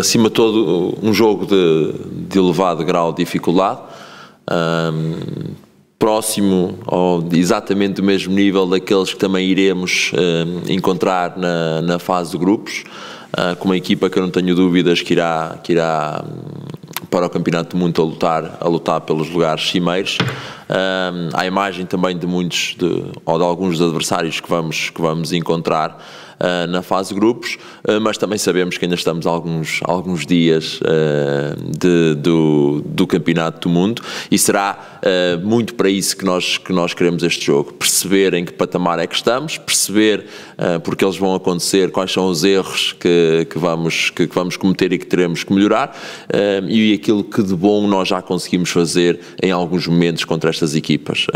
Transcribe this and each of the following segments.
acima de todo, um jogo de, de elevado grau de dificuldade, um, próximo ou exatamente do mesmo nível daqueles que também iremos um, encontrar na, na, fase de grupos, uh, com uma equipa que eu não tenho dúvidas que irá, que irá para o Campeonato do Mundo a lutar, a lutar pelos lugares cimeiros. Um, à imagem também de muitos de, ou de alguns dos adversários que vamos, que vamos encontrar uh, na fase grupos, uh, mas também sabemos que ainda estamos alguns, alguns dias ah, de, do, do Campeonato do Mundo e será muito para isso que nós, que nós queremos este jogo. Perceber em que patamar é que estamos, perceber porque eles vão acontecer, quais são os erros que, que, vamos, que, que vamos cometer e que teremos que melhorar e aquilo que de bom nós já conseguimos fazer em alguns momentos contra estas equipas.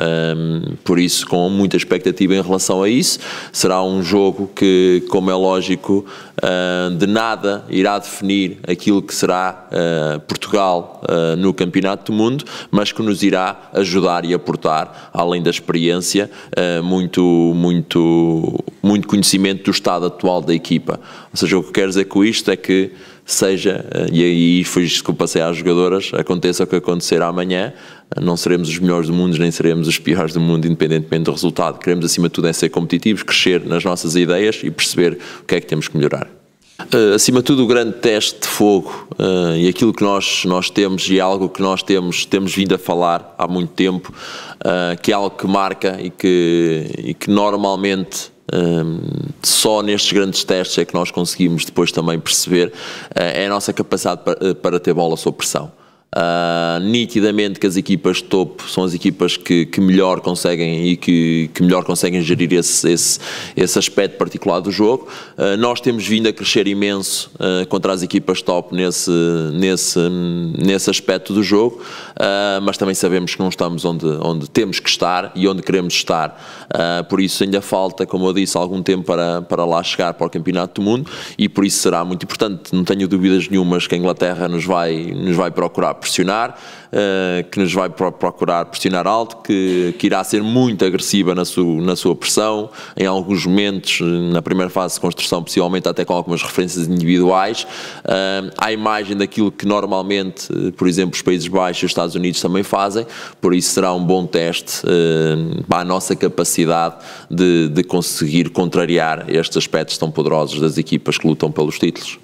por isso, com muita expectativa em relação a isso, será um jogo que como é lógico, ah, de nada irá definir aquilo que será ah, Portugal ah, no Campeonato do Mundo, mas que nos irá ajudar e aportar, além da experiência, muito, muito, muito conhecimento do estado atual da equipa. Ou seja, o que quero dizer com isto é que seja, eh, e aí foi isto que eu passei às jogadoras, aconteça o que acontecer amanhã, eh, não seremos os melhores do mundo, nem seremos os piores do mundo, independentemente do resultado. Queremos, acima de tudo, é ser competitivos, crescer nas nossas ideias e perceber o que é que temos que melhorar. Uh, acima de tudo, o grande teste de fogo uh, e aquilo que nós, nós temos e é algo que nós temos, temos vindo a falar há muito tempo, uh, que é algo que marca e que, e que normalmente um, só nestes grandes testes é que nós conseguimos depois também perceber uh, é a nossa capacidade para, eh, para ter bola sob pressão. Uh, nitidamente que as equipas topo são as equipas que, que melhor conseguem e que, que melhor conseguem gerir esse, esse, esse aspecto particular do jogo. Uh, nós temos vindo a crescer imenso uh, contra as equipas top nesse, nesse, nesse aspecto do jogo, mas também sabemos que não estamos onde, onde temos que estar e onde queremos estar. por isso ainda falta, como eu disse, algum tempo para, para lá chegar para o Campeonato do Mundo e por isso será muito importante. Não tenho dúvidas nenhumas que a Inglaterra nos vai, nos vai procurar pressionar, uh, que nos vai procurar pressionar alto, que, que irá ser muito agressiva na, su, na sua pressão, em alguns momentos, na primeira fase de construção, possivelmente até com algumas referências individuais, uh, à imagem daquilo que normalmente, por exemplo, os Países Baixos e os Estados Unidos também fazem, por isso será um bom teste uh, para a nossa capacidade de, de conseguir contrariar estes aspectos tão poderosos das equipas que lutam pelos títulos.